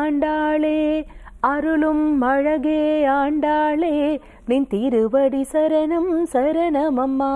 ஆண்டாளே அருளும் அழகே ஆண்டாளே நின் திருவடி சரணம் சரணமம்மா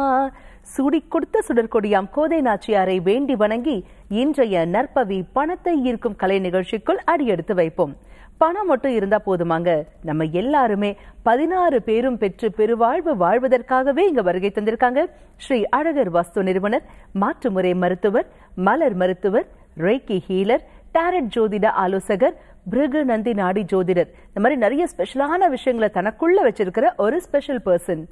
சுடி கொடுத்த கொடியாம் கோதை நாச்சியாரை வேண்டி வணங்கி இன்றைய நற்பவி பணத்தை ஈர்க்கும் கலை நிகழ்ச்சிக்குள் அடியெடுத்து வைப்போம் பணம் மட்டும் இருந்தா போதுமாங்க நம்ம எல்லாருமே பதினாறு பேரும் பெற்று பெருவாழ்வு வாழ்வதற்காகவே இங்க வருகை தந்திருக்காங்க ஸ்ரீ அழகர் வாஸ்து நிறுவனர் மாற்றுமுறை மருத்துவர் மலர் மருத்துவர் ரேக்கி ஹீலர் டேரட் ஜோதிட ஆலோசகர் பிருகு நந்தி நாடி ஜோதிடர் இந்த மாதிரி நிறைய ஸ்பெஷலான விஷயங்களை தனக்குள்ள வச்சிருக்கிற ஒரு special person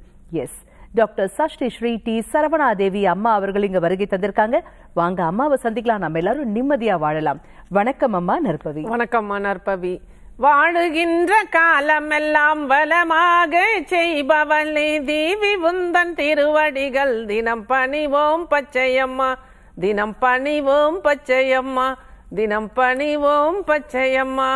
as doctor Sashti Sri T Saravanadevi அம்மா அவர்கள் இங்க வருகை தந்திருக்காங்க வாங்க அம்மாவை சந்திக்கலாம் நம்ம எல்லாரும் நிம்மதியா வாழலாம் வணக்கம் அம்மா நற்பவி வணக்கம் அம்மா நற்பவி வாழுகின்ற காலமெல்லாம் வளமாக செய்பவளி தீவி உந்தன் திருவடிகள் தினம் பணிவோம் பச்சையம்மா தினம் பணிவோம் பச்சையம்மா தினம் பணிவோம் பச்சையம்மா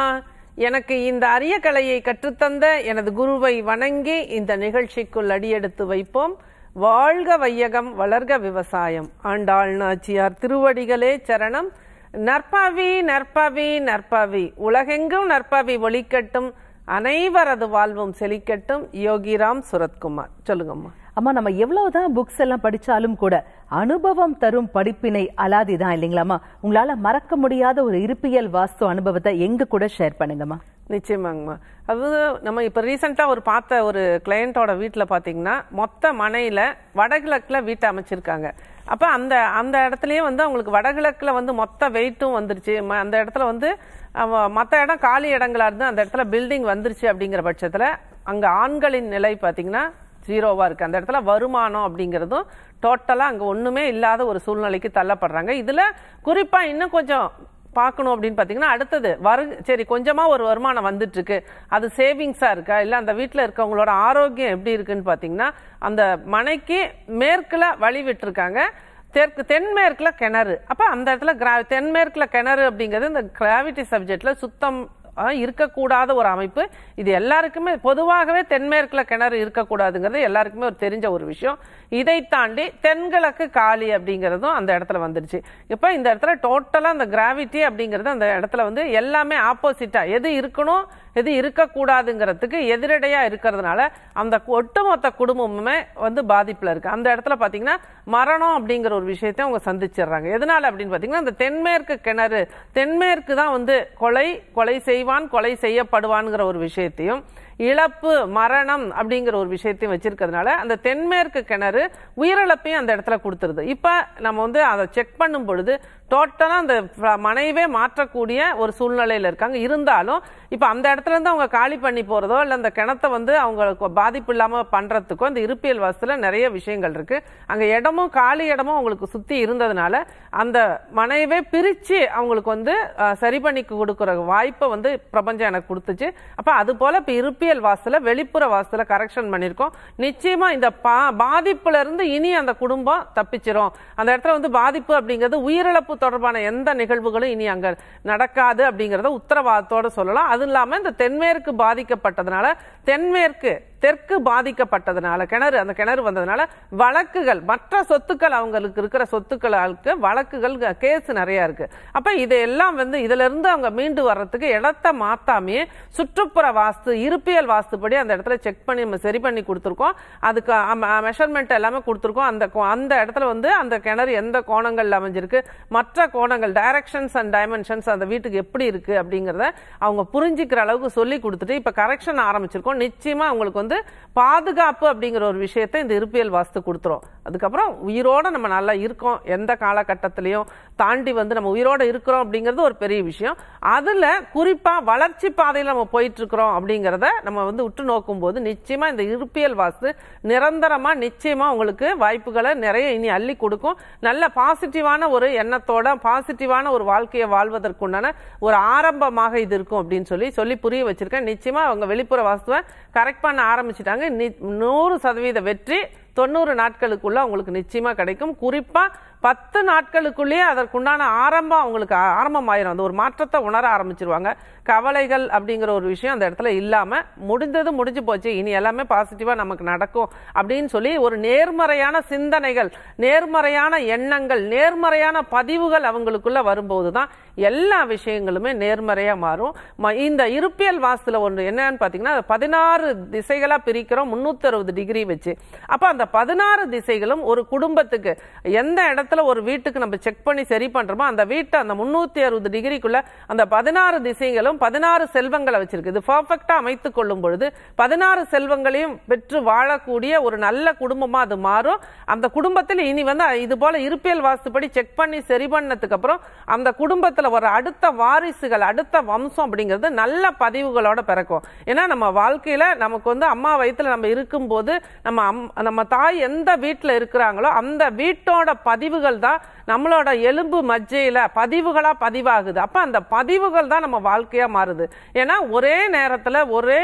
எனக்கு இந்த அரிய கலையை கற்றுத்தந்த எனது குருவை வணங்கி இந்த நிகழ்ச்சிக்குள் அடியெடுத்து வைப்போம் வாழ்க வையகம் வளர்க விவசாயம் ஆண்டாள் நாச்சியார் திருவடிகளே சரணம் நற்பவி நற்பவி நற்பவி உலகெங்கும் நற்பவி ஒழிக்கட்டும் அனைவரது வாழ்வும் செழிக்கட்டும் யோகிராம் சுரத்குமார் சொல்லுங்கம்மா அம்மா நம்ம எவ்வளவுதான் புக்ஸ் எல்லாம் படிச்சாலும் கூட அனுபவம் தரும் படிப்பினை அலாதிதான் தான் இல்லைங்களாம்மா உங்களால மறக்க முடியாத ஒரு இருப்பியல் வாஸ்து அனுபவத்தை எங்க கூட ஷேர் பண்ணுங்கம்மா நிச்சயமாங்கம்மா அதாவது நம்ம இப்போ ரீசெண்டா ஒரு பார்த்த ஒரு கிளையண்ட்டோட வீட்டில் பார்த்தீங்கன்னா மொத்த மனையில் வடகிழக்கில் வீட்டை அமைச்சிருக்காங்க அப்போ அந்த அந்த இடத்துலையே வந்து அவங்களுக்கு வடகிழக்கில் வந்து மொத்த வெயிட்டும் வந்துருச்சு அந்த இடத்துல வந்து மற்ற இடம் காலி இடங்களாக இருந்து அந்த இடத்துல பில்டிங் வந்துருச்சு அப்படிங்கிற பட்சத்தில் அங்கே ஆண்களின் நிலை பாத்தீங்கன்னா ஜீரோவாக இருக்குது அந்த இடத்துல வருமானம் அப்படிங்கிறதும் டோட்டலாக அங்கே ஒன்றுமே இல்லாத ஒரு சூழ்நிலைக்கு தள்ளப்படுறாங்க இதில் குறிப்பாக இன்னும் கொஞ்சம் பார்க்கணும் அப்படின்னு பார்த்தீங்கன்னா அடுத்தது வரு சரி கொஞ்சமாக ஒரு வருமானம் வந்துட்டுருக்கு அது சேவிங்ஸாக இருக்கா இல்லை அந்த வீட்டில் இருக்கவங்களோட ஆரோக்கியம் எப்படி இருக்குன்னு பார்த்தீங்கன்னா அந்த மனைக்கு மேற்கில் வழி விட்டுருக்காங்க தெற்கு தென்மேற்கில் கிணறு அப்போ அந்த இடத்துல கிரா தென்மேற்கில் கிணறு அப்படிங்கிறது இந்த கிராவிட்டி சப்ஜெக்டில் சுத்தம் இருக்கக்கூடாத ஒரு அமைப்பு இது எல்லாருக்குமே பொதுவாகவே தென்மேற்கில் கிணறு இருக்கக்கூடாதுங்கிறது எல்லாருக்குமே ஒரு தெரிஞ்ச ஒரு விஷயம் இதை தாண்டி தென்கிழக்கு காலி அப்படிங்கிறதும் அந்த இடத்துல வந்துடுச்சு இப்போ இந்த இடத்துல டோட்டலாக அந்த கிராவிட்டி அப்படிங்கிறது அந்த இடத்துல வந்து எல்லாமே ஆப்போசிட்டாக எது இருக்கணும் இது இருக்கக்கூடாதுங்கிறதுக்கு எதிரடையாக இருக்கிறதுனால அந்த ஒட்டுமொத்த குடும்பமுமே வந்து பாதிப்பில் இருக்குது அந்த இடத்துல பார்த்தீங்கன்னா மரணம் அப்படிங்கிற ஒரு விஷயத்தை அவங்க சந்திச்சிடுறாங்க எதனால் அப்படின்னு பார்த்தீங்கன்னா அந்த தென்மேற்கு கிணறு தென்மேற்கு தான் வந்து கொலை கொலை செய்வான் கொலை செய்யப்படுவான்ங்கிற ஒரு விஷயத்தையும் இழப்பு மரணம் அப்படிங்கிற ஒரு விஷயத்தையும் வச்சிருக்கிறதுனால அந்த தென்மேற்கு கிணறு உயிரிழப்பையும் அந்த இடத்துல கொடுத்துருது இப்போ நம்ம வந்து அதை செக் பண்ணும் பொழுது டோட்டலாக அந்த மனைவே மாற்றக்கூடிய ஒரு சூழ்நிலையில் இருக்காங்க இருந்தாலும் இப்போ அந்த இடத்துலேருந்து அவங்க காலி பண்ணி போகிறதோ இல்லை அந்த கிணத்தை வந்து அவங்களுக்கு பாதிப்பு இல்லாமல் பண்ணுறதுக்கோ அந்த இருப்பியல் வசதியில் நிறைய விஷயங்கள் இருக்குது அங்கே இடமும் காலி இடமும் அவங்களுக்கு சுற்றி இருந்ததுனால அந்த மனைவே பிரித்து அவங்களுக்கு வந்து சரி பண்ணி கொடுக்குற வாய்ப்பை வந்து பிரபஞ்சம் எனக்கு கொடுத்துச்சு அப்போ அது போல் இப்போ இருப்பியல் வாசலில் வெளிப்புற வாசலில் கரெக்ஷன் பண்ணியிருக்கோம் நிச்சயமாக இந்த பா பாதிப்புலேருந்து இனி அந்த குடும்பம் தப்பிச்சிரும் அந்த இடத்துல வந்து பாதிப்பு அப்படிங்கிறது உயிரிழப்பு தொடர்பான எந்த நிகழ்வுகளும் இனி அங்க நடக்காது அப்படிங்கறத உத்தரவாதத்தோட சொல்லலாம் அது இல்லாமல் இந்த தென்மேற்கு பாதிக்கப்பட்டதுனால தென்மேற்கு தெற்கு பாதிக்கப்பட்டதுனால கிணறு அந்த கிணறு வந்ததுனால வழக்குகள் மற்ற சொத்துக்கள் அவங்களுக்கு இருக்கிற சொத்துக்களுக்கு வழக்குகள் கேஸ் நிறைய இருக்கு அப்ப இதையெல்லாம் வந்து இதுல இருந்து அவங்க மீண்டு வர்றதுக்கு இடத்த மாத்தாமே சுற்றுப்புற வாஸ்து இருப்பியல் வாஸ்துப்படி அந்த இடத்துல செக் பண்ணி நம்ம சரி பண்ணி கொடுத்துருக்கோம் அதுக்கு மெஷர்மெண்ட் எல்லாமே கொடுத்துருக்கோம் அந்த அந்த இடத்துல வந்து அந்த கிணறு எந்த கோணங்கள்ல அமைஞ்சிருக்கு மற்ற கோணங்கள் டைரக்ஷன்ஸ் அண்ட் டைமென்ஷன்ஸ் அந்த வீட்டுக்கு எப்படி இருக்கு அப்படிங்கிறத அவங்க புரிஞ்சுக்கிற அளவுக்கு சொல்லி கொடுத்துட்டு இப்ப கரெக்ஷன் ஆரம்பிச்சிருக்கோம் நிச்சயமா அவங்களுக்கு வந்து வந்து பாதுகாப்பு அப்படிங்கிற ஒரு விஷயத்தை இந்த இருப்பியல் வாஸ்து கொடுத்துரும் அதுக்கப்புறம் உயிரோட நம்ம நல்லா இருக்கோம் எந்த காலகட்டத்திலையும் தாண்டி வந்து நம்ம உயிரோட இருக்கிறோம் அப்படிங்கிறது ஒரு பெரிய விஷயம் அதில் குறிப்பாக வளர்ச்சி பாதையில் நம்ம போயிட்டு இருக்கிறோம் அப்படிங்கிறத நம்ம வந்து உற்று நோக்கும் போது நிச்சயமாக இந்த இருப்பியல் வாஸ்து நிரந்தரமாக நிச்சயமாக உங்களுக்கு வாய்ப்புகளை நிறைய இனி அள்ளி கொடுக்கும் நல்ல பாசிட்டிவான ஒரு எண்ணத்தோட பாசிட்டிவான ஒரு வாழ்க்கையை வாழ்வதற்குண்டான ஒரு ஆரம்பமாக இது இருக்கும் அப்படின்னு சொல்லி சொல்லி புரிய வச்சிருக்கேன் நிச்சயமாக அவங்க வெளிப்புற வாஸ்துவை கரெக்ட் பண்ண ஆரம்பி ஆரம்பிச்சிட்டாங்க நூறு சதவீத வெற்றி தொண்ணூறு நாட்களுக்குள்ள அவங்களுக்கு நிச்சயமா கிடைக்கும் குறிப்பாக பத்து நாட்களுக்குள்ளேயே அதற்குண்டான ஆரம்பம் அவங்களுக்கு ஆரம்பம் ஆயிரும் அந்த ஒரு மாற்றத்தை உணர ஆரம்பிச்சிருவாங்க கவலைகள் அப்படிங்கிற ஒரு விஷயம் அந்த இடத்துல இல்லாமல் முடிந்தது முடிஞ்சு போச்சு இனி எல்லாமே பாசிட்டிவாக நமக்கு நடக்கும் அப்படின்னு சொல்லி ஒரு நேர்மறையான சிந்தனைகள் நேர்மறையான எண்ணங்கள் நேர்மறையான பதிவுகள் அவங்களுக்குள்ள வரும்போது தான் எல்லா விஷயங்களுமே நேர்மறையாக மாறும் இந்த இருப்பியல் வாசத்தில் ஒன்று என்னன்னு பார்த்தீங்கன்னா பதினாறு திசைகளாக பிரிக்கிறோம் முந்நூற்றி அறுபது டிகிரி வச்சு அப்போ அந்த பதினாறு திசைகளும் ஒரு குடும்பத்துக்கு எந்த இடத்துல இடத்துல ஒரு வீட்டுக்கு நம்ம செக் பண்ணி சரி பண்ணுறோமோ அந்த வீட்டை அந்த முந்நூற்றி அறுபது டிகிரிக்குள்ளே அந்த பதினாறு திசைகளும் பதினாறு செல்வங்களை வச்சிருக்கு இது பர்ஃபெக்டா அமைத்துக் கொள்ளும் பொழுது பதினாறு செல்வங்களையும் பெற்று வாழக்கூடிய ஒரு நல்ல குடும்பமாக அது மாறும் அந்த குடும்பத்தில் இனி வந்து இது போல் இருப்பியல் வாஸ்துப்படி செக் பண்ணி சரி பண்ணதுக்கு அப்புறம் அந்த குடும்பத்தில் ஒரு அடுத்த வாரிசுகள் அடுத்த வம்சம் அப்படிங்கிறது நல்ல பதிவுகளோட பிறக்கும் ஏன்னா நம்ம வாழ்க்கையில் நமக்கு வந்து அம்மா வயிற்றுல நம்ம இருக்கும்போது நம்ம அம் நம்ம தாய் எந்த வீட்டில் இருக்கிறாங்களோ அந்த வீட்டோட பதிவு முடிவுகள் தான் நம்மளோட எலும்பு மஜ்ஜையில் பதிவுகளாக பதிவாகுது அப்போ அந்த பதிவுகள் தான் நம்ம வாழ்க்கையாக மாறுது ஏன்னா ஒரே நேரத்தில் ஒரே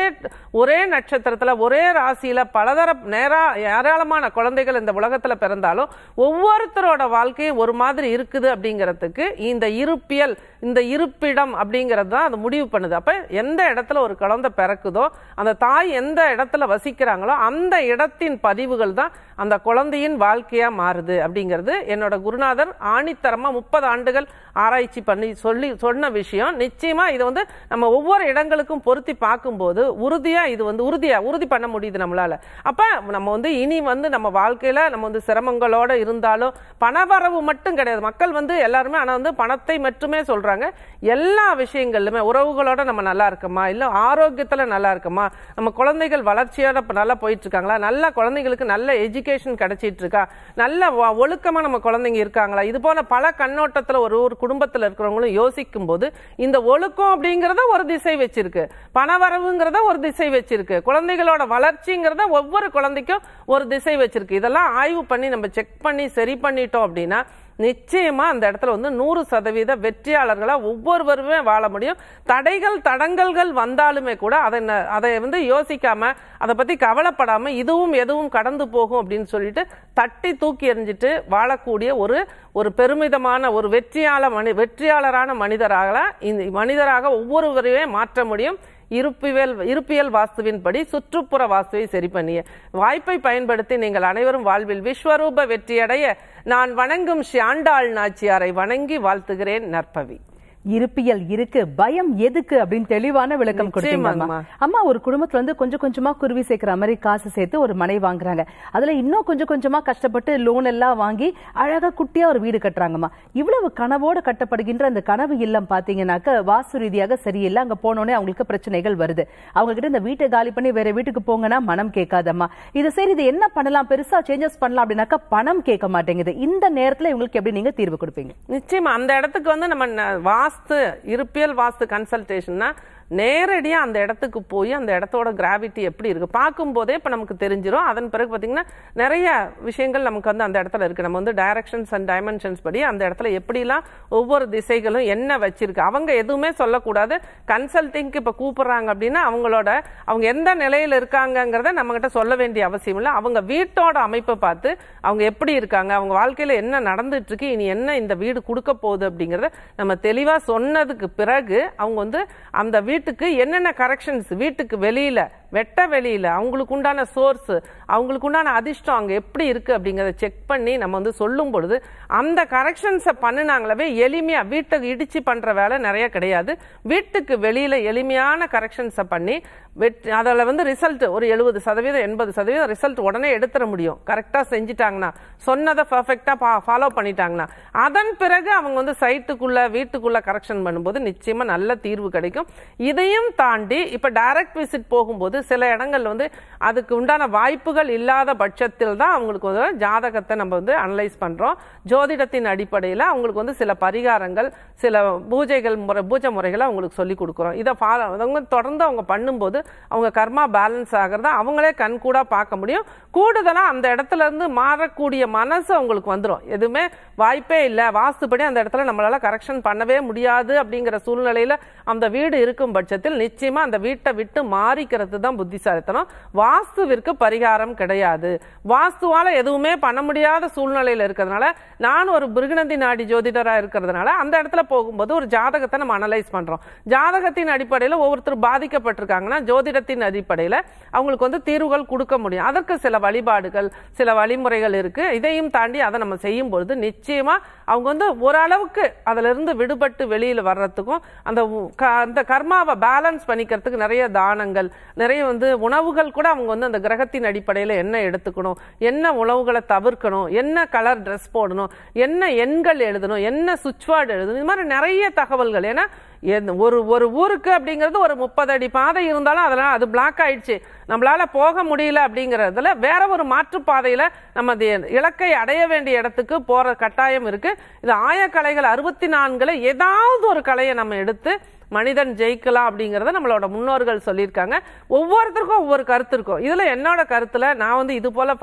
ஒரே நட்சத்திரத்தில் ஒரே ராசியில் பலதர நேரா ஏராளமான குழந்தைகள் இந்த உலகத்தில் பிறந்தாலும் ஒவ்வொருத்தரோட வாழ்க்கையும் ஒரு மாதிரி இருக்குது அப்படிங்கிறதுக்கு இந்த இருப்பியல் இந்த இருப்பிடம் அப்படிங்கிறது தான் அது முடிவு பண்ணுது அப்போ எந்த இடத்துல ஒரு குழந்தை பிறக்குதோ அந்த தாய் எந்த இடத்துல வசிக்கிறாங்களோ அந்த இடத்தின் பதிவுகள் தான் அந்த குழந்தையின் வாழ்க்கையாக மாறுது அப்படிங்கிறது என்னோட குருநாதர் ஆணித்தரமா முப்பது ஆண்டுகள் ஆராய்ச்சி பண்ணி சொல்லி சொன்ன விஷயம் நிச்சயமாக இதை வந்து நம்ம ஒவ்வொரு இடங்களுக்கும் பொருத்தி பார்க்கும்போது உறுதியாக இது வந்து உறுதியாக உறுதி பண்ண முடியுது நம்மளால் அப்போ நம்ம வந்து இனி வந்து நம்ம வாழ்க்கையில் நம்ம வந்து சிரமங்களோட இருந்தாலும் பணவரவு மட்டும் கிடையாது மக்கள் வந்து எல்லாருமே ஆனால் வந்து பணத்தை மட்டுமே சொல்கிறாங்க எல்லா விஷயங்களுமே உறவுகளோட நம்ம நல்லா இருக்கமா இல்லை ஆரோக்கியத்தில் நல்லா இருக்கமா நம்ம குழந்தைகள் வளர்ச்சியோட நல்லா போயிட்டுருக்காங்களா நல்லா குழந்தைங்களுக்கு நல்ல எஜுகேஷன் கிடைச்சிட்டு இருக்கா நல்ல ஒழுக்கமாக நம்ம குழந்தைங்க இருக்காங்களா இது போல பல கண்ணோட்டத்தில் ஒரு ஒரு குடும்பத்தில் இருக்கிறவங்களும் யோசிக்கும் போது இந்த ஒழுக்கம் அப்படிங்கிறத ஒரு திசை வச்சிருக்கு பணவரவுங்கிறத ஒரு திசை வச்சிருக்கு குழந்தைகளோட வளர்ச்சிங்கிறத ஒவ்வொரு குழந்தைக்கும் ஒரு திசை வச்சிருக்கு இதெல்லாம் ஆய்வு பண்ணி நம்ம செக் பண்ணி சரி பண்ணிட்டோம் அப்படின்னா நிச்சயமாக அந்த இடத்துல வந்து நூறு சதவீத வெற்றியாளர்களாக ஒவ்வொருவருமே வாழ முடியும் தடைகள் தடங்கல்கள் வந்தாலுமே கூட அதை அதை வந்து யோசிக்காமல் அதை பற்றி கவலைப்படாமல் இதுவும் எதுவும் கடந்து போகும் அப்படின்னு சொல்லிட்டு தட்டி தூக்கி எறிஞ்சிட்டு வாழக்கூடிய ஒரு ஒரு பெருமிதமான ஒரு வெற்றியாள மனி வெற்றியாளரான மனிதராக இந்த மனிதராக ஒவ்வொருவரையுமே மாற்ற முடியும் இருப்பியல் இருப்பியல் வாஸ்துவின்படி சுற்றுப்புற வாஸ்துவை சரி பண்ணிய வாய்ப்பை பயன்படுத்தி நீங்கள் அனைவரும் வாழ்வில் விஸ்வரூப வெற்றியடைய நான் வணங்கும் ஷியாண்டாள் நாச்சியாரை வணங்கி வாழ்த்துகிறேன் நற்பவி இருப்பியல் இருக்கு பயம் எதுக்கு அப்படின்னு தெளிவான விளக்கம் கொடுத்தீங்க அம்மா ஒரு குடும்பத்துல வந்து கொஞ்சம் கொஞ்சமா குருவி சேர்க்கிற மாதிரி காசு சேர்த்து ஒரு மனை வாங்குறாங்க அதுல இன்னும் கொஞ்சம் கொஞ்சமா கஷ்டப்பட்டு லோன் எல்லாம் வாங்கி அழகா குட்டியா ஒரு வீடு கட்டுறாங்கம்மா இவ்வளவு கனவோட கட்டப்படுகின்ற அந்த கனவு இல்லம் பாத்தீங்கன்னாக்க வாசு ரீதியாக சரியில்லை அங்க போனோடனே அவங்களுக்கு பிரச்சனைகள் வருது அவங்க கிட்ட இந்த வீட்டை காலி பண்ணி வேற வீட்டுக்கு போங்கன்னா மனம் கேட்காதம்மா இது சரி இது என்ன பண்ணலாம் பெருசா சேஞ்சஸ் பண்ணலாம் அப்படின்னாக்கா பணம் கேட்க மாட்டேங்குது இந்த நேரத்துல இவங்களுக்கு எப்படி நீங்க தீர்வு கொடுப்பீங்க நிச்சயமா அந்த இடத்துக்கு வந்து நம்ம வாஸ்து இருப்பியல் வாஸ்து கன்சல்டேஷன்னா நேரடியாக அந்த இடத்துக்கு போய் அந்த இடத்தோட கிராவிட்டி எப்படி இருக்குது பார்க்கும்போதே இப்போ நமக்கு தெரிஞ்சிடும் அதன் பிறகு பார்த்திங்கன்னா நிறைய விஷயங்கள் நமக்கு வந்து அந்த இடத்துல இருக்குது நம்ம வந்து டைரக்ஷன்ஸ் அண்ட் டைமென்ஷன்ஸ் படி அந்த இடத்துல எப்படிலாம் ஒவ்வொரு திசைகளும் என்ன வச்சிருக்கு அவங்க எதுவுமே சொல்லக்கூடாது கன்சல்டிங்க்கு இப்போ கூப்பிட்றாங்க அப்படின்னா அவங்களோட அவங்க எந்த நிலையில் இருக்காங்கங்கிறத நம்மகிட்ட சொல்ல வேண்டிய அவசியம் இல்லை அவங்க வீட்டோட அமைப்பை பார்த்து அவங்க எப்படி இருக்காங்க அவங்க வாழ்க்கையில் என்ன நடந்துட்டுருக்கு இனி என்ன இந்த வீடு கொடுக்க போகுது அப்படிங்கிறத நம்ம தெளிவாக சொன்னதுக்கு பிறகு அவங்க வந்து அந்த வீட்டு வீட்டுக்கு என்னென்ன கரெக்ஷன்ஸ் வீட்டுக்கு வெளியில் வெட்ட வெளியில் அவங்களுக்கு உண்டான சோர்ஸ் அவங்களுக்கு உண்டான அதிர்ஷ்டம் அங்கே எப்படி இருக்குது அப்படிங்கிறத செக் பண்ணி நம்ம வந்து சொல்லும் பொழுது அந்த கரெக்ஷன்ஸை பண்ணினாங்களவே எளிமையாக வீட்டுக்கு இடித்து பண்ணுற வேலை நிறைய கிடையாது வீட்டுக்கு வெளியில் எளிமையான கரெக்ஷன்ஸை பண்ணி வெட் அதில் வந்து ரிசல்ட் ஒரு எழுபது சதவீதம் எண்பது சதவீதம் ரிசல்ட் உடனே எடுத்துட முடியும் கரெக்டாக செஞ்சிட்டாங்கன்னா சொன்னதை பர்ஃபெக்டாக ஃபாலோ பண்ணிட்டாங்கன்னா அதன் பிறகு அவங்க வந்து சைட்டுக்குள்ளே வீட்டுக்குள்ளே கரெக்ஷன் பண்ணும்போது நிச்சயமாக நல்ல தீர்வு கிடைக்கும் இதையும் தாண்டி இப்போ டைரக்ட் விசிட் போகும்போது சில இடங்கள் வந்து அதுக்கு உண்டான வாய்ப்புகள் இல்லாத பட்சத்தில் தான் அவங்களுக்கு வந்து ஜாதகத்தை நம்ம வந்து அனலைஸ் பண்ணுறோம் ஜோதிடத்தின் அடிப்படையில் அவங்களுக்கு வந்து சில பரிகாரங்கள் சில பூஜைகள் முறை பூஜை முறைகளை அவங்களுக்கு சொல்லி கொடுக்குறோம் இதை ஃபா அவங்க தொடர்ந்து அவங்க பண்ணும்போது அவங்க கர்மா பேலன்ஸ் ஆகிறத அவங்களே கண்கூடாக பார்க்க முடியும் கூடுதலாக அந்த இடத்துல இருந்து மாறக்கூடிய மனசு அவங்களுக்கு வந்துடும் எதுவுமே வாய்ப்பே இல்லை வாஸ்துப்படி அந்த இடத்துல நம்மளால் கரெக்ஷன் பண்ணவே முடியாது அப்படிங்கிற சூழ்நிலையில் அந்த வீடு இருக்கும் பட்சத்தில் நிச்சயமாக அந்த வீட்டை விட்டு மாறிக்கிறது தான் தான் புத்திசாலித்தனம் வாஸ்துவிற்கு பரிகாரம் கிடையாது வாஸ்துவால் எதுவுமே பண்ண முடியாத சூழ்நிலையில் இருக்கிறதுனால நான் ஒரு பிருகுநந்தி நாடி ஜோதிடராக இருக்கிறதுனால அந்த இடத்துல போகும்போது ஒரு ஜாதகத்தை நம்ம அனலைஸ் பண்ணுறோம் ஜாதகத்தின் அடிப்படையில் ஒவ்வொருத்தர் பாதிக்கப்பட்டிருக்காங்கன்னா ஜோதிடத்தின் அடிப்படையில் அவங்களுக்கு வந்து தீர்வுகள் கொடுக்க முடியும் அதற்கு சில வழிபாடுகள் சில வழிமுறைகள் இருக்குது இதையும் தாண்டி அதை நம்ம செய்யும் பொழுது நிச்சயமாக அவங்க வந்து ஓரளவுக்கு அதிலிருந்து விடுபட்டு வெளியில் வர்றதுக்கும் அந்த அந்த கர்மாவை பேலன்ஸ் பண்ணிக்கிறதுக்கு நிறைய தானங்கள் நிறைய எல்லாமே வந்து உணவுகள் கூட அவங்க வந்து அந்த கிரகத்தின் அடிப்படையில் என்ன எடுத்துக்கணும் என்ன உணவுகளை தவிர்க்கணும் என்ன கலர் ட்ரெஸ் போடணும் என்ன எண்கள் எழுதணும் என்ன சுவிட்ச் எழுதணும் இது மாதிரி நிறைய தகவல்கள் ஏன்னா ஒரு ஒரு ஊருக்கு அப்படிங்கிறது ஒரு முப்பது அடி பாதை இருந்தாலும் அதெல்லாம் அது பிளாக் ஆயிடுச்சு நம்மளால போக முடியல அப்படிங்கிறதுல வேற ஒரு மாற்றுப்பாதையில நம்ம இலக்கை அடைய வேண்டிய இடத்துக்கு போற கட்டாயம் இருக்கு இது ஆயக்கலைகள் அறுபத்தி நான்குல ஏதாவது ஒரு கலையை நம்ம எடுத்து மனிதன் ஜெயிக்கலாம் அப்படிங்கிறத நம்மளோட முன்னோர்கள் சொல்லியிருக்காங்க ஒவ்வொருத்தருக்கும் ஒவ்வொரு கருத்து இருக்கும் இதில் என்னோட கருத்தில் நான் வந்து இது போல்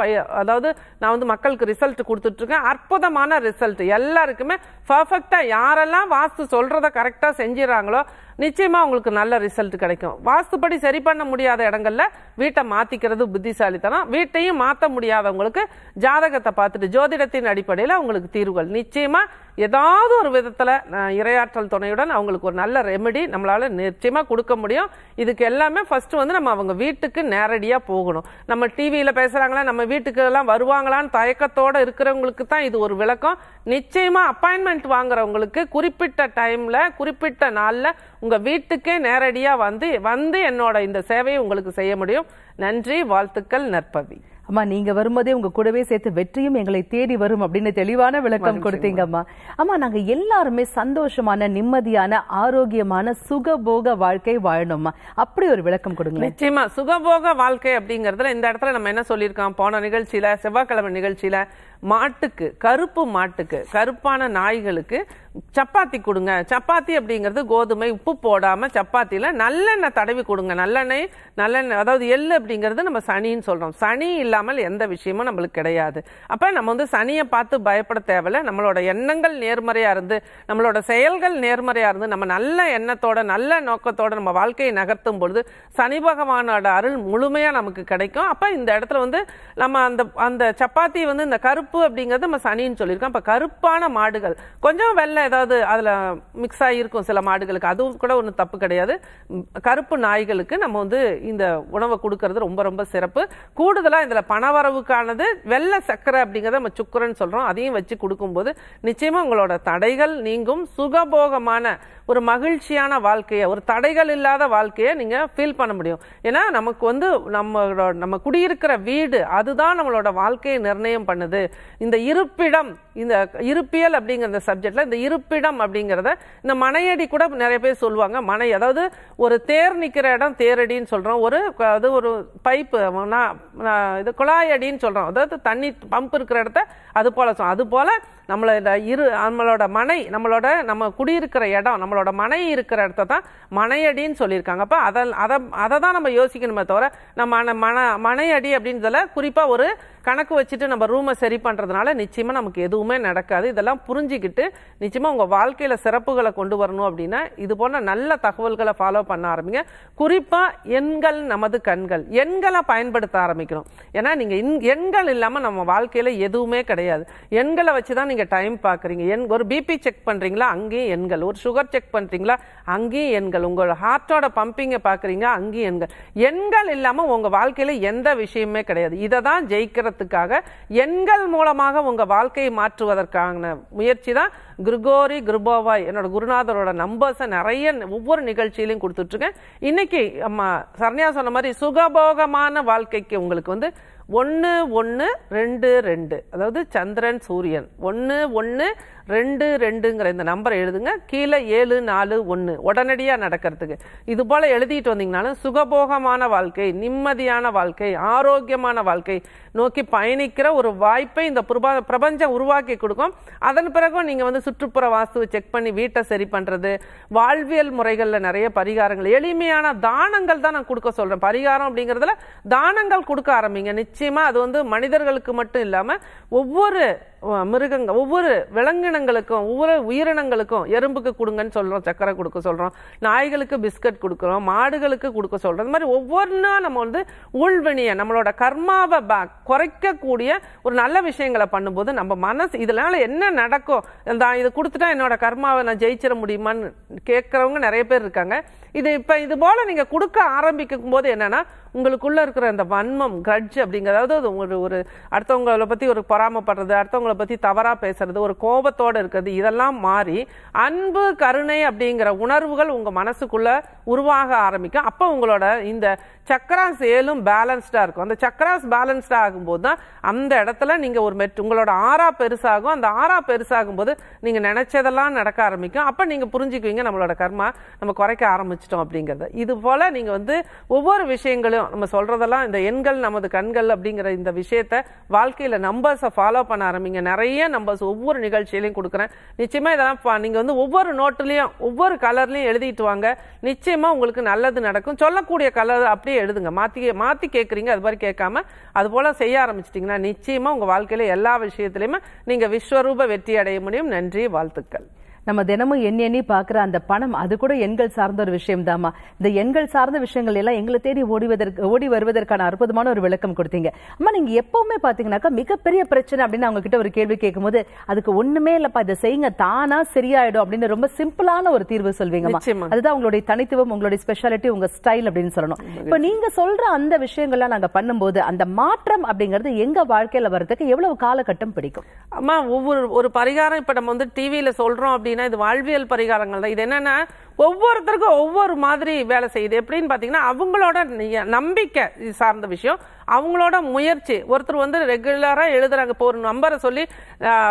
அதாவது நான் வந்து மக்களுக்கு ரிசல்ட் கொடுத்துட்ருக்கேன் அற்புதமான ரிசல்ட் எல்லாருக்குமே பர்ஃபெக்டாக யாரெல்லாம் வாஸ்து சொல்கிறத கரெக்டாக செஞ்சிடறாங்களோ நிச்சயமாக உங்களுக்கு நல்ல ரிசல்ட் கிடைக்கும் வாஸ்துப்படி சரி பண்ண முடியாத இடங்கள்ல வீட்டை மாற்றிக்கிறது புத்திசாலித்தனம் வீட்டையும் மாற்ற முடியாதவங்களுக்கு ஜாதகத்தை பார்த்துட்டு ஜோதிடத்தின் அடிப்படையில் அவங்களுக்கு தீர்வுகள் நிச்சயமாக ஏதாவது ஒரு விதத்தில் இரையாற்றல் துணையுடன் அவங்களுக்கு ஒரு நல்ல ரெமெடி நம்மளால் நிச்சயமாக கொடுக்க முடியும் இதுக்கு எல்லாமே ஃபஸ்ட்டு வந்து நம்ம அவங்க வீட்டுக்கு நேரடியாக போகணும் நம்ம டிவியில் பேசுகிறாங்களா நம்ம வீட்டுக்கு எல்லாம் வருவாங்களான்னு தயக்கத்தோடு இருக்கிறவங்களுக்கு தான் இது ஒரு விளக்கம் நிச்சயமாக அப்பாயின்மெண்ட் வாங்குறவங்களுக்கு குறிப்பிட்ட டைமில் குறிப்பிட்ட நாளில் உங்கள் வீட்டுக்கே நேரடியாக வந்து வந்து என்னோட இந்த சேவையை உங்களுக்கு செய்ய முடியும் நன்றி வாழ்த்துக்கள் நற்பவி அம்மா நீங்க வரும்போதே உங்க கூடவே சேர்த்து வெற்றியும் எங்களை தேடி வரும் அப்படின்னு தெளிவான விளக்கம் கொடுத்தீங்க அம்மா அம்மா நாங்க எல்லாருமே சந்தோஷமான நிம்மதியான ஆரோக்கியமான சுகபோக வாழ்க்கை வாழணும்மா அப்படி ஒரு விளக்கம் கொடுங்க நிச்சயமா சுகபோக வாழ்க்கை அப்படிங்கறதுல இந்த இடத்துல நம்ம என்ன சொல்லியிருக்கோம் போன நிகழ்ச்சியில செவ்வாய்க்கிழமை நிகழ்ச்சியில மாட்டுக்கு கருப்பு மாட்டுக்கு கருப்பான நாய்களுக்கு சப்பாத்தி கொடுங்க சப்பாத்தி அப்படிங்கிறது கோதுமை உப்பு போடாமல் சப்பாத்தியில் நல்லெண்ணெய் தடவி கொடுங்க நல்லெண்ணெய் நல்லெண்ணெய் அதாவது எள் அப்படிங்கிறது நம்ம சனின்னு சொல்கிறோம் சனி இல்லாமல் எந்த விஷயமும் நம்மளுக்கு கிடையாது அப்போ நம்ம வந்து சனியை பார்த்து பயப்பட தேவையில்ல நம்மளோட எண்ணங்கள் நேர்மறையாக இருந்து நம்மளோட செயல்கள் நேர்மறையாக இருந்து நம்ம நல்ல எண்ணத்தோட நல்ல நோக்கத்தோட நம்ம வாழ்க்கையை நகர்த்தும் பொழுது சனி பகவானோட அருள் முழுமையாக நமக்கு கிடைக்கும் அப்போ இந்த இடத்துல வந்து நம்ம அந்த அந்த சப்பாத்தி வந்து இந்த கருப்பு அப்படிங்கிறது நம்ம சனின்னு சொல்லியிருக்கோம் அப்போ கருப்பான மாடுகள் கொஞ்சம் வெள்ளை ஏதாவது அதில் மிக்ஸ் ஆகியிருக்கும் சில மாடுகளுக்கு அதுவும் கூட ஒன்றும் தப்பு கிடையாது கருப்பு நாய்களுக்கு நம்ம வந்து இந்த உணவை கொடுக்கறது ரொம்ப ரொம்ப சிறப்பு கூடுதலாக இதில் பணவரவுக்கானது வெள்ளை சர்க்கரை அப்படிங்கிறத நம்ம சுக்கரன்னு சொல்கிறோம் அதையும் வச்சு கொடுக்கும்போது நிச்சயமாக உங்களோட தடைகள் நீங்கும் சுகபோகமான ஒரு மகிழ்ச்சியான வாழ்க்கையை ஒரு தடைகள் இல்லாத வாழ்க்கையை நீங்கள் ஃபீல் பண்ண முடியும் ஏன்னா நமக்கு வந்து நம்மளோட நம்ம குடியிருக்கிற வீடு அதுதான் நம்மளோட வாழ்க்கையை நிர்ணயம் பண்ணுது இந்த இருப்பிடம் இந்த இருப்பியல் அப்படிங்கிற இந்த சப்ஜெக்டில் இந்த இருப்பிடம் அப்படிங்கிறத இந்த மனையடி கூட நிறைய பேர் சொல்லுவாங்க மனை அதாவது ஒரு தேர் நிற்கிற இடம் தேரடின்னு சொல்கிறோம் ஒரு அது ஒரு பைப்பு நான் இது குழாயடின்னு சொல்கிறோம் அதாவது தண்ணி பம்ப் இருக்கிற இடத்த அது போல் அது போல் நம்மளை இந்த இரு நம்மளோட மனை நம்மளோட நம்ம குடியிருக்கிற இடம் நம்மளோட மனை இருக்கிற இடத்த தான் மனையடின்னு சொல்லியிருக்காங்க அப்போ அதை அதை அதை தான் நம்ம யோசிக்கணுமே தவிர நம்ம மன மனையடி அப்படின்றதில் குறிப்பாக ஒரு கணக்கு வச்சுட்டு நம்ம ரூமை சரி பண்ணுறதுனால நிச்சயமாக நமக்கு எதுவுமே நடக்காது இதெல்லாம் புரிஞ்சுக்கிட்டு நிச்சயமாக உங்கள் வாழ்க்கையில் சிறப்புகளை கொண்டு வரணும் அப்படின்னா இது போன்ற நல்ல தகவல்களை ஃபாலோ பண்ண ஆரம்பிங்க குறிப்பாக எண்கள் நமது கண்கள் எண்களை பயன்படுத்த ஆரம்பிக்கணும் ஏன்னா நீங்கள் இன் எண்கள் இல்லாமல் நம்ம வாழ்க்கையில் எதுவுமே கிடையாது எண்களை வச்சு தான் நீங்கள் டைம் பார்க்குறீங்க எண் ஒரு பிபி செக் பண்ணுறீங்களா அங்கேயும் எண்கள் ஒரு சுகர் செக் பண்ணுறீங்களா அங்கேயும் எண்கள் உங்களோட ஹார்ட்டோட பம்பிங்கை பார்க்குறீங்க அங்கேயும் எண்கள் எண்கள் இல்லாமல் உங்கள் வாழ்க்கையில் எந்த விஷயமே கிடையாது இதை தான் ஜெயிக்கிறதுக்காக எண்கள் மூலமாக உங்கள் வாழ்க்கையை மாற்றுவதற்கான முயற்சி தான் குருகோரி குருபோவாய் என்னோட குருநாதரோட நம்பர்ஸை நிறைய ஒவ்வொரு நிகழ்ச்சியிலையும் கொடுத்துட்ருக்கேன் இன்றைக்கி அம்மா சரண்யா சொன்ன மாதிரி சுகபோகமான வாழ்க்கைக்கு உங்களுக்கு வந்து ஒன்று ஒன்று ரெண்டு ரெண்டு அதாவது சந்திரன் சூரியன் ஒன்று ஒன்று ரெண்டு ரெண்டுங்கிற இந்த நம்பரை எழுதுங்க கீழே ஏழு நாலு ஒன்று உடனடியாக நடக்கிறதுக்கு இது போல் எழுதிட்டு வந்தீங்கனாலும் சுகபோகமான வாழ்க்கை நிம்மதியான வாழ்க்கை ஆரோக்கியமான வாழ்க்கை நோக்கி பயணிக்கிற ஒரு வாய்ப்பை இந்த பிரபா பிரபஞ்சம் உருவாக்கி கொடுக்கும் அதன் பிறகும் நீங்கள் வந்து சுற்றுப்புற வாஸ்துவை செக் பண்ணி வீட்டை சரி பண்ணுறது வாழ்வியல் முறைகளில் நிறைய பரிகாரங்கள் எளிமையான தானங்கள் தான் நான் கொடுக்க சொல்கிறேன் பரிகாரம் அப்படிங்கிறதுல தானங்கள் கொடுக்க ஆரம்பிங்க நிச்சயமாக அது வந்து மனிதர்களுக்கு மட்டும் இல்லாமல் ஒவ்வொரு மிருகங்க ஒவ்வொரு விலங்கினங்களுக்கும் ஒவ்வொரு உயிரினங்களுக்கும் எறும்புக்கு கொடுங்கன்னு சொல்கிறோம் சக்கரை கொடுக்க சொல்கிறோம் நாய்களுக்கு பிஸ்கட் கொடுக்குறோம் மாடுகளுக்கு கொடுக்க சொல்கிறோம் இந்த மாதிரி ஒவ்வொன்றா நம்ம வந்து உள்வினிய நம்மளோட கர்மாவை ப குறைக்கக்கூடிய ஒரு நல்ல விஷயங்களை பண்ணும்போது நம்ம மனசு இதனால் என்ன நடக்கும் இந்த இது கொடுத்துட்டா என்னோட கர்மாவை நான் ஜெயிச்சிட முடியுமான்னு கேட்குறவங்க நிறைய பேர் இருக்காங்க இது இப்போ இது போல் நீங்கள் கொடுக்க ஆரம்பிக்கும் போது என்னென்னா உங்களுக்குள்ளே இருக்கிற அந்த வன்மம் கட்ஜ் அப்படிங்கிறது அது ஒரு ஒரு அடுத்தவங்களை பற்றி ஒரு பொறாமப்படுறது அடுத்தவங்களை பற்றி தவறாக பேசுறது ஒரு கோபத்தோடு இருக்கிறது இதெல்லாம் மாறி அன்பு கருணை அப்படிங்கிற உணர்வுகள் உங்கள் மனசுக்குள்ளே உருவாக ஆரம்பிக்கும் அப்போ உங்களோட இந்த சக்கராஸ் ஏலும் பேலன்ஸ்டாக இருக்கும் அந்த சக்கராஸ் பேலன்ஸ்டாக ஆகும்போது தான் அந்த இடத்துல நீங்கள் ஒரு மெட் உங்களோட ஆறா பெருசாகும் அந்த ஆறா பெருசாகும் போது நீங்கள் நினச்சதெல்லாம் நடக்க ஆரம்பிக்கும் அப்போ நீங்கள் புரிஞ்சுக்குவீங்க நம்மளோட கர்மா நம்ம குறைக்க ஆரம்பிச்சு ஆரம்பிச்சிட்டோம் அப்படிங்கிறத இது போல் நீங்கள் வந்து ஒவ்வொரு விஷயங்களும் நம்ம சொல்கிறதெல்லாம் இந்த எண்கள் நமது கண்கள் அப்படிங்கிற இந்த விஷயத்த வாழ்க்கையில் நம்பர்ஸை ஃபாலோ பண்ண ஆரம்பிங்க நிறைய நம்பர்ஸ் ஒவ்வொரு நிகழ்ச்சியிலையும் கொடுக்குறேன் நிச்சயமாக இதெல்லாம் நீங்கள் வந்து ஒவ்வொரு நோட்டுலேயும் ஒவ்வொரு கலர்லையும் எழுதிட்டு வாங்க நிச்சயமாக உங்களுக்கு நல்லது நடக்கும் சொல்லக்கூடிய கலர் அப்படியே எழுதுங்க மாற்றி மாற்றி கேட்குறீங்க அது மாதிரி கேட்காம அது போல் செய்ய ஆரம்பிச்சிட்டிங்கன்னா நிச்சயமாக உங்கள் வாழ்க்கையில் எல்லா விஷயத்துலையுமே நீங்கள் விஸ்வரூப வெற்றி அடைய முடியும் நன்றி வாழ்த்துக்கள் நம்ம தினமும் எண்ணி எண்ணி பாக்குற அந்த பணம் அது கூட எண்கள் சார்ந்த ஒரு விஷயம் தாமா இந்த எண்கள் சார்ந்த விஷயங்கள் எல்லாம் எங்களை தேடி ஓடிவதற்கு ஓடி வருவதற்கான அற்புதமான ஒரு விளக்கம் கொடுத்தீங்க அம்மா நீங்க எப்பவுமே பாத்தீங்கன்னாக்கா மிகப்பெரிய பிரச்சனை அப்படின்னு அவங்க கிட்ட ஒரு கேள்வி கேட்கும் போது அதுக்கு ஒண்ணுமே இல்லப்பா இதை செய்யுங்க தானா சரியாயிடும் அப்படின்னு ரொம்ப சிம்பிளான ஒரு தீர்வு சொல்வீங்க அதுதான் உங்களுடைய தனித்துவம் உங்களுடைய ஸ்பெஷாலிட்டி உங்க ஸ்டைல் அப்படின்னு சொல்லணும் இப்ப நீங்க சொல்ற அந்த விஷயங்கள்லாம் நாங்க பண்ணும்போது அந்த மாற்றம் அப்படிங்கிறது எங்க வாழ்க்கையில வர்றதுக்கு எவ்வளவு காலகட்டம் பிடிக்கும் அம்மா ஒவ்வொரு ஒரு பரிகாரம் இப்ப நம்ம வந்து டிவியில சொல்றோம் அப்படின்னு பார்த்தீங்கன்னா இது வாழ்வியல் பரிகாரங்கள் தான் இது என்னென்னா ஒவ்வொருத்தருக்கும் ஒவ்வொரு மாதிரி வேலை செய்யுது எப்படின்னு பார்த்தீங்கன்னா அவங்களோட நம்பிக்கை சார்ந்த விஷயம் அவங்களோட முயற்சி ஒருத்தர் வந்து ரெகுலராக எழுதுறாங்க இப்போ ஒரு நம்பரை சொல்லி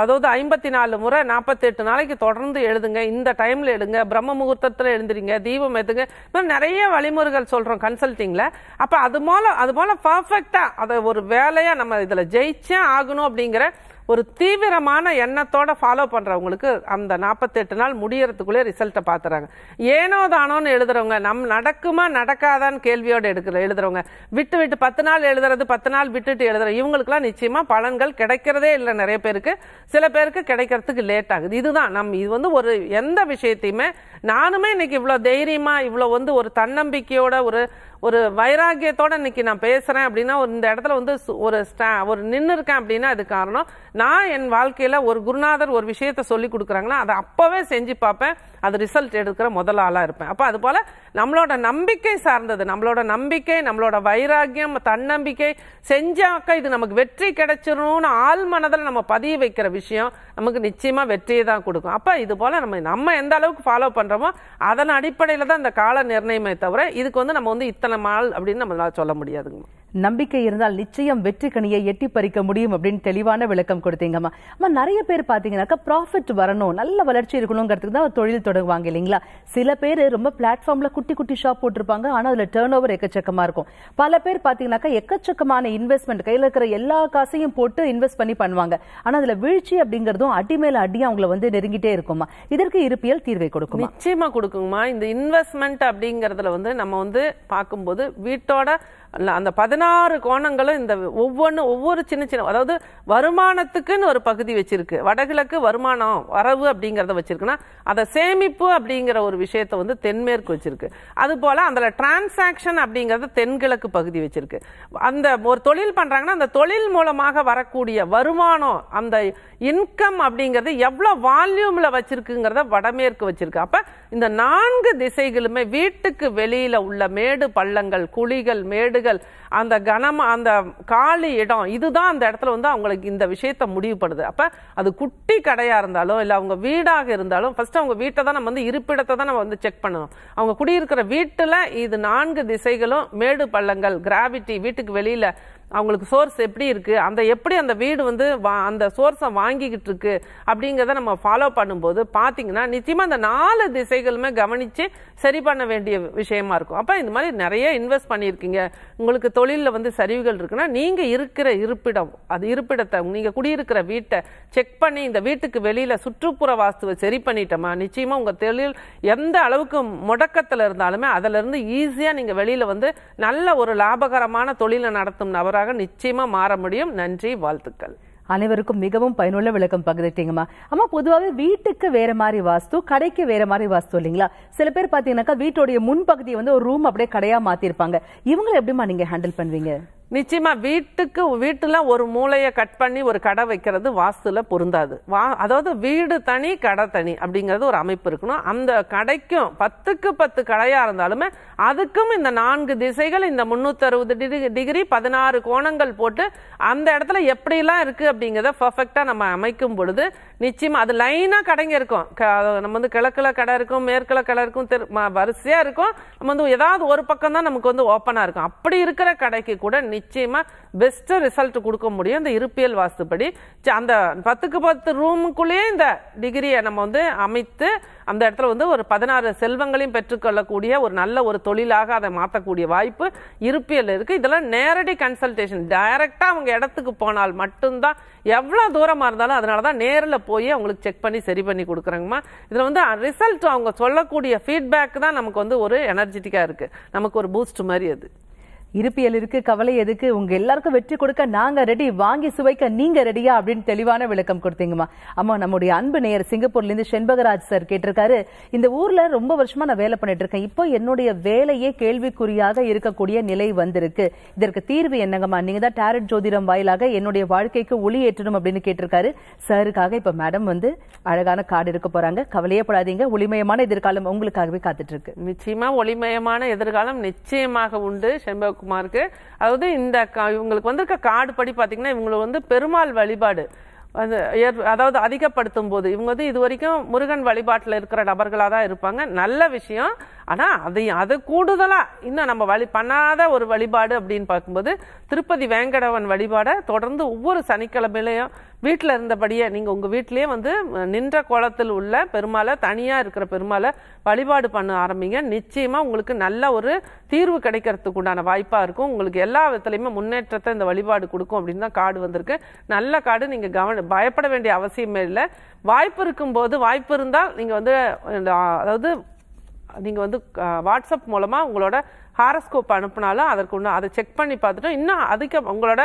அதாவது ஐம்பத்தி நாலு முறை நாற்பத்தெட்டு நாளைக்கு தொடர்ந்து எழுதுங்க இந்த டைமில் எழுதுங்க பிரம்ம முகூர்த்தத்தில் எழுந்துறீங்க தீபம் எழுதுங்க இன்னும் நிறைய வழிமுறைகள் சொல்கிறோம் கன்சல்ட்டிங்கில் அப்போ அது போல் அது போல் பர்ஃபெக்டாக அதை ஒரு வேலையாக நம்ம இதில் ஜெயிச்சே ஆகணும் அப்படிங்கிற ஒரு தீவிரமான எண்ணத்தோட ஃபாலோ பண்ணுறவங்களுக்கு அந்த நாற்பத்தெட்டு நாள் முடியறதுக்குள்ளே ரிசல்ட்டை பார்த்துறாங்க ஏனோ தானோன்னு எழுதுறவங்க நம் நடக்குமா நடக்காதான்னு கேள்வியோடு எடுக்கிற எழுதுறவங்க விட்டு விட்டு பத்து நாள் எழுதுறது பத்து நாள் விட்டுட்டு எழுதுறோம் இவங்களுக்குலாம் நிச்சயமா பலன்கள் கிடைக்கிறதே இல்லை நிறைய பேருக்கு சில பேருக்கு கிடைக்கிறதுக்கு லேட் ஆகுது இதுதான் நம் இது வந்து ஒரு எந்த விஷயத்தையுமே நானுமே இன்னைக்கு இவ்வளோ தைரியமாக இவ்வளோ வந்து ஒரு தன்னம்பிக்கையோட ஒரு ஒரு வைராக்கியத்தோட இன்னைக்கு நான் பேசுகிறேன் அப்படின்னா ஒரு இந்த இடத்துல வந்து ஒரு ஸ்டா ஒரு நின்று இருக்கேன் அப்படின்னா அது காரணம் நான் என் வாழ்க்கையில் ஒரு குருநாதர் ஒரு விஷயத்த சொல்லி கொடுக்குறாங்கன்னா அதை அப்போவே செஞ்சு பார்ப்பேன் அது ரிசல்ட் எடுக்கிற முதல் ஆளாக இருப்பேன் அப்போ அது நம்மளோட நம்பிக்கை சார்ந்தது நம்மளோட நம்பிக்கை நம்மளோட வைராக்கியம் தன்னம்பிக்கை செஞ்சாக்கா இது நமக்கு வெற்றி கிடைச்சிடணும்னு ஆள் மனதில் நம்ம பதிய வைக்கிற விஷயம் நமக்கு நிச்சயமாக வெற்றியை தான் கொடுக்கும் அப்போ இது போல் நம்ம நம்ம எந்த அளவுக்கு ஃபாலோ பண்ண பண்ணுறோமோ அதன் அடிப்படையில் தான் இந்த கால நிர்ணயமே தவிர இதுக்கு வந்து நம்ம வந்து இத்தனை நாள் அப்படின்னு நம்மளால் சொல்ல முடியாதுங்க நம்பிக்கை இருந்தால் நிச்சயம் வெற்றி கனியை எட்டி பறிக்க முடியும் அப்படின்னு தெளிவான விளக்கம் கொடுத்தீங்கம்மா அம்மா நிறைய பேர் பார்த்தீங்கன்னாக்கா ப்ராஃபிட் வரணும் நல்ல வளர்ச்சி இருக்கணுங்கிறதுக்கு தான் தொழில் தொடங்குவாங்க இல்லைங்களா சில பேர் ரொம்ப பிளாட்ஃபார்ம்ல குட்டி குட்டி ஷாப் போட்டிருப்பாங்க ஆனால் அதில் டேர்ன் ஓவர் எக்கச்சக்கமாக இருக்கும் பல பேர் பார்த்தீங்கன்னாக்கா எக்கச்சக்கமான இன்வெஸ்ட்மெண்ட் கையில் இருக்கிற எல்லா காசையும் போட்டு இன்வெஸ்ட் பண்ணி பண்ணுவாங்க ஆனால் அதில் வீழ்ச்சி அப்படிங்கிறதும் அடி மேல அடி அவங்களை வந்து நெருங்கிட்டே இருக்குமா இதற்கு இருப்பியல் தீர்வை கொடுக்கும் நிச்சயமா கொடுக்குங்கம்மா இந்த இன்வெஸ்ட்மெண்ட் அப்படிங்கிறதுல வந்து நம்ம வந்து பார்க்கும்போது வீட்டோட அந்த பதினாறு கோணங்களும் இந்த ஒவ்வொன்று ஒவ்வொரு சின்ன சின்ன அதாவது வருமானத்துக்குன்னு ஒரு பகுதி வச்சிருக்கு வடகிழக்கு வருமானம் வரவு அப்படிங்கிறத வச்சிருக்குன்னா அதை சேமிப்பு அப்படிங்கிற ஒரு விஷயத்த வந்து தென்மேற்கு வச்சிருக்கு அது போல் அதில் டிரான்சாக்ஷன் அப்படிங்கிறத தென்கிழக்கு பகுதி வச்சிருக்கு அந்த ஒரு தொழில் பண்ணுறாங்கன்னா அந்த தொழில் மூலமாக வரக்கூடிய வருமானம் அந்த இன்கம் அப்படிங்கிறது எவ்வளோ வால்யூமில் வச்சிருக்குங்கிறத வடமேற்கு வச்சிருக்கு அப்போ இந்த நான்கு திசைகளுமே வீட்டுக்கு வெளியில் உள்ள மேடு பள்ளங்கள் குழிகள் மேடு வீடுகள் அந்த கனம் அந்த காலி இடம் இதுதான் அந்த இடத்துல வந்து அவங்களுக்கு இந்த விஷயத்த முடிவுபடுது அப்போ அது குட்டி கடையாக இருந்தாலும் இல்லை அவங்க வீடாக இருந்தாலும் ஃபஸ்ட்டு அவங்க வீட்டை தான் நம்ம வந்து இருப்பிடத்தை தான் நம்ம வந்து செக் பண்ணணும் அவங்க குடியிருக்கிற வீட்டில் இது நான்கு திசைகளும் மேடு பள்ளங்கள் கிராவிட்டி வீட்டுக்கு வெளியில் அவங்களுக்கு சோர்ஸ் எப்படி இருக்குது அந்த எப்படி அந்த வீடு வந்து வா அந்த சோர்ஸை வாங்கிக்கிட்டு இருக்கு அப்படிங்கிறத நம்ம ஃபாலோ பண்ணும்போது பார்த்தீங்கன்னா நிச்சயமாக அந்த நாலு திசைகளுமே கவனித்து சரி பண்ண வேண்டிய விஷயமா இருக்கும் அப்போ இந்த மாதிரி நிறைய இன்வெஸ்ட் பண்ணியிருக்கீங்க உங்களுக்கு தொழிலில் வந்து சரிவுகள் இருக்குன்னா நீங்கள் இருக்கிற இருப்பிடம் அது இருப்பிடத்தை நீங்கள் குடியிருக்கிற வீட்டை செக் பண்ணி இந்த வீட்டுக்கு வெளியில் சுற்றுப்புற வாஸ்துவை சரி பண்ணிட்டோமா நிச்சயமாக உங்கள் தொழில் எந்த அளவுக்கு முடக்கத்தில் இருந்தாலுமே அதிலிருந்து ஈஸியாக நீங்கள் வெளியில் வந்து நல்ல ஒரு லாபகரமான தொழிலை நடத்தும் நபராக நண்பராக நிச்சயமா மாற முடியும் நன்றி வாழ்த்துக்கள் அனைவருக்கும் மிகவும் பயனுள்ள விளக்கம் பகிர்ந்துட்டீங்கம்மா ஆமா பொதுவாகவே வீட்டுக்கு வேற மாதிரி வாஸ்து கடைக்கு வேற மாதிரி வாஸ்து இல்லைங்களா சில பேர் பாத்தீங்கன்னாக்கா வீட்டுடைய முன்பகுதியை வந்து ஒரு ரூம் அப்படியே கடையா மாத்திருப்பாங்க இவங்களை எப்படிமா நீங்க ஹேண்டில் பண்ணுவீங்க நிச்சயமா வீட்டுக்கு வீட்டுல ஒரு மூளையை கட் பண்ணி ஒரு கடை வைக்கிறது வாஸ்துல பொருந்தாது வா அதாவது வீடு தனி கடை தனி அப்படிங்கிறது ஒரு அமைப்பு இருக்கணும் அந்த கடைக்கும் பத்துக்கு பத்து கடையா இருந்தாலுமே அதுக்கும் இந்த நான்கு திசைகள் இந்த முன்னூத்தி அறுபது டிகிரி பதினாறு கோணங்கள் போட்டு அந்த இடத்துல எப்படிலாம் இருக்கு அப்படிங்கிறத பர்ஃபெக்டா நம்ம அமைக்கும் பொழுது நிச்சயமா அது லைனா கடைங்க இருக்கும் நம்ம வந்து கிழக்குல கடை இருக்கும் மேற்குல கடை இருக்கும் தெரு வரிசையா இருக்கும் நம்ம வந்து ஏதாவது ஒரு பக்கம் தான் நமக்கு வந்து ஓப்பனா இருக்கும் அப்படி இருக்கிற கடைக்கு கூட நிச்சயமாக பெஸ்ட்டு ரிசல்ட் கொடுக்க முடியும் இந்த இருப்பியல் வாஸ்துப்படி அந்த பத்துக்கு பத்து ரூமுக்குள்ளேயே இந்த டிகிரியை நம்ம வந்து அமைத்து அந்த இடத்துல வந்து ஒரு பதினாறு செல்வங்களையும் பெற்றுக்கொள்ளக்கூடிய ஒரு நல்ல ஒரு தொழிலாக அதை மாற்றக்கூடிய வாய்ப்பு இருப்பியல் இருக்குது இதெல்லாம் நேரடி கன்சல்டேஷன் டைரெக்டாக அவங்க இடத்துக்கு போனால் மட்டும்தான் எவ்வளோ தூரமாக இருந்தாலும் அதனால தான் நேரில் போய் அவங்களுக்கு செக் பண்ணி சரி பண்ணி கொடுக்குறாங்கம்மா இதில் வந்து ரிசல்ட் அவங்க சொல்லக்கூடிய ஃபீட்பேக் தான் நமக்கு வந்து ஒரு எனர்ஜெட்டிக்காக இருக்குது நமக்கு ஒரு பூஸ்ட் மாதிரி அது இருப்பியல் இருக்கு கவலை எதுக்கு உங்க எல்லாருக்கும் வெற்றி கொடுக்க நாங்க ரெடி வாங்கி சுவைக்க நீங்க ரெடியா அப்படின்னு தெளிவான விளக்கம் கொடுத்தீங்கம்மா அம்மா நம்முடைய அன்பு நேயர் சிங்கப்பூர்ல இருந்து செண்பகராஜ் சார் கேட்டிருக்காரு இந்த ஊர்ல ரொம்ப வருஷமா நான் வேலை பண்ணிட்டு இருக்கேன் இப்போ என்னுடைய வேலையே கேள்விக்குறியாக இருக்கக்கூடிய நிலை வந்திருக்கு இதற்கு தீர்வு என்னங்கம்மா நீங்க தான் டேரட் ஜோதிடம் வாயிலாக என்னுடைய வாழ்க்கைக்கு ஒளி ஏற்றணும் அப்படின்னு கேட்டிருக்காரு சாருக்காக இப்ப மேடம் வந்து அழகான கார்டு இருக்க போறாங்க கவலையே படாதீங்க ஒளிமயமான எதிர்காலம் உங்களுக்காகவே காத்துட்டு இருக்கு நிச்சயமா ஒளிமயமான எதிர்காலம் நிச்சயமாக உண்டு செண்பக சிவகுமாருக்கு அதாவது இந்த இவங்களுக்கு வந்திருக்க காடு படி பார்த்தீங்கன்னா இவங்களுக்கு வந்து பெருமாள் வழிபாடு அது அதாவது அதிகப்படுத்தும் போது இவங்க வந்து இது வரைக்கும் முருகன் வழிபாட்டில் இருக்கிற நபர்களாக தான் இருப்பாங்க நல்ல விஷயம் ஆனால் அதையும் அது கூடுதலாக இன்னும் நம்ம வழி பண்ணாத ஒரு வழிபாடு அப்படின்னு பார்க்கும்போது திருப்பதி வேங்கடவன் வழிபாடை தொடர்ந்து ஒவ்வொரு சனிக்கிழமையிலையும் வீட்டில் இருந்தபடியே நீங்கள் உங்கள் வீட்டிலேயே வந்து நின்ற கோலத்தில் உள்ள பெருமாளை தனியாக இருக்கிற பெருமாளை வழிபாடு பண்ண ஆரம்பிங்க நிச்சயமாக உங்களுக்கு நல்ல ஒரு தீர்வு கிடைக்கிறதுக்கு உண்டான வாய்ப்பாக இருக்கும் உங்களுக்கு எல்லா விதத்துலையுமே முன்னேற்றத்தை இந்த வழிபாடு கொடுக்கும் அப்படின்னு தான் காடு வந்திருக்கு நல்ல காடு நீங்கள் கவன பயப்பட வேண்டிய அவசியமே இல்லை வாய்ப்பு இருக்கும்போது வாய்ப்பு இருந்தால் நீங்கள் வந்து அதாவது நீங்கள் வந்து வாட்ஸ்அப் மூலமாக உங்களோட ஹாரஸ்கோப் அனுப்புனாலும் அதற்கு ஒன்று அதை செக் பண்ணி பார்த்துட்டு இன்னும் அதிக உங்களோட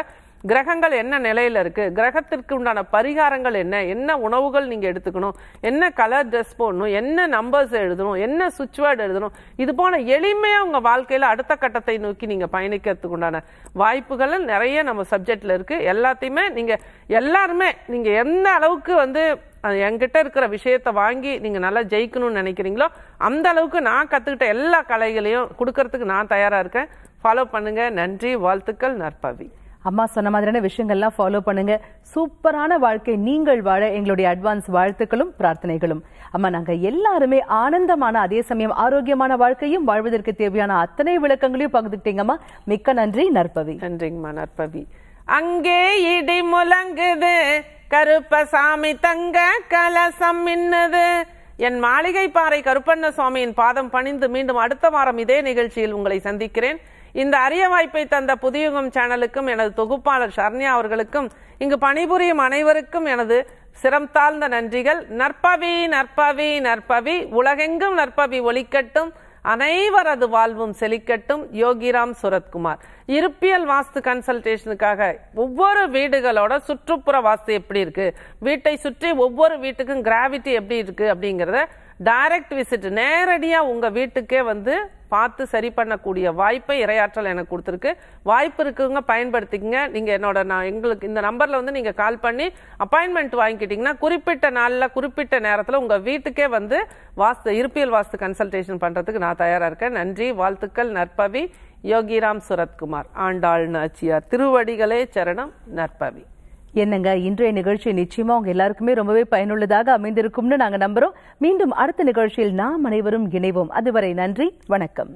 கிரகங்கள் என்ன நிலையில் இருக்குது கிரகத்திற்கு உண்டான பரிகாரங்கள் என்ன என்ன உணவுகள் நீங்கள் எடுத்துக்கணும் என்ன கலர் ட்ரெஸ் போடணும் என்ன நம்பர்ஸ் எழுதணும் என்ன சுவிட்ச் வேர்டு எழுதணும் இது போல எளிமையாக உங்கள் வாழ்க்கையில் அடுத்த கட்டத்தை நோக்கி நீங்கள் பயணிக்கிறதுக்கு உண்டான வாய்ப்புகள் நிறைய நம்ம சப்ஜெக்டில் இருக்குது எல்லாத்தையுமே நீங்கள் எல்லாருமே நீங்கள் எந்த அளவுக்கு வந்து என்கிட்ட இருக்கிற விஷயத்த வாங்கி நீங்கள் நல்லா ஜெயிக்கணும்னு நினைக்கிறீங்களோ அந்த அளவுக்கு நான் கற்றுக்கிட்ட எல்லா கலைகளையும் கொடுக்கறதுக்கு நான் தயாராக இருக்கேன் ஃபாலோ பண்ணுங்கள் நன்றி வாழ்த்துக்கள் நற்பவி அம்மா சொன்ன மாதிரியான விஷயங்கள்லாம் ஃபாலோ பண்ணுங்க சூப்பரான வாழ்க்கை நீங்கள் வாழ எங்களுடைய அட்வான்ஸ் வாழ்த்துக்களும் பிரார்த்தனைகளும் அம்மா நாங்க எல்லாருமே ஆனந்தமான அதே சமயம் ஆரோக்கியமான வாழ்க்கையும் வாழ்வதற்கு தேவையான அத்தனை விளக்கங்களையும் பகிர்ந்துக்கிட்டீங்கம்மா மிக்க நன்றி நற்பவி நன்றிங்கம்மா நற்பவி அங்கே இடி முழங்குது கருப்பசாமி தங்க கலசம் மின்னது என் மாளிகை பாறை கருப்பண்ண சுவாமியின் பாதம் பணிந்து மீண்டும் அடுத்த வாரம் இதே நிகழ்ச்சியில் உங்களை சந்திக்கிறேன் இந்த அரிய வாய்ப்பை தந்த புதியுகம் சேனலுக்கும் எனது தொகுப்பாளர் ஷர்னியா அவர்களுக்கும் இங்கு பணிபுரியும் அனைவருக்கும் எனது சிரம் தாழ்ந்த நன்றிகள் நற்பவி நற்பவி நற்பவி உலகெங்கும் நற்பவி ஒலிக்கட்டும் அனைவரது வாழ்வும் செழிக்கட்டும் யோகிராம் சுரத்குமார் இருப்பியல் வாஸ்து கன்சல்டேஷனுக்காக ஒவ்வொரு வீடுகளோட சுற்றுப்புற வாஸ்து எப்படி இருக்கு வீட்டை சுற்றி ஒவ்வொரு வீட்டுக்கும் கிராவிட்டி எப்படி இருக்கு அப்படிங்கிறத டைரக்ட் விசிட் நேரடியாக உங்கள் வீட்டுக்கே வந்து பார்த்து சரி பண்ணக்கூடிய வாய்ப்பை இரையாற்றல் எனக்கு கொடுத்துருக்கு வாய்ப்பு இருக்குங்க பயன்படுத்திக்கங்க நீங்கள் என்னோட நான் எங்களுக்கு இந்த நம்பரில் வந்து நீங்கள் கால் பண்ணி அப்பாயின்மெண்ட் வாங்கிக்கிட்டீங்கன்னா குறிப்பிட்ட நாளில் குறிப்பிட்ட நேரத்தில் உங்கள் வீட்டுக்கே வந்து வாஸ்து இருப்பியல் வாஸ்து கன்சல்டேஷன் பண்ணுறதுக்கு நான் தயாராக இருக்கேன் நன்றி வாழ்த்துக்கள் நற்பவி யோகிராம் சுரத்குமார் ஆண்டாள் நாச்சியார் திருவடிகளே சரணம் நற்பவி என்னங்க இன்றைய நிகழ்ச்சி நிச்சயமா உங்க எல்லாருக்குமே ரொம்பவே பயனுள்ளதாக அமைந்திருக்கும்னு நாங்க நம்புறோம் மீண்டும் அடுத்த நிகழ்ச்சியில் நாம் அனைவரும் இணைவோம் அதுவரை நன்றி வணக்கம்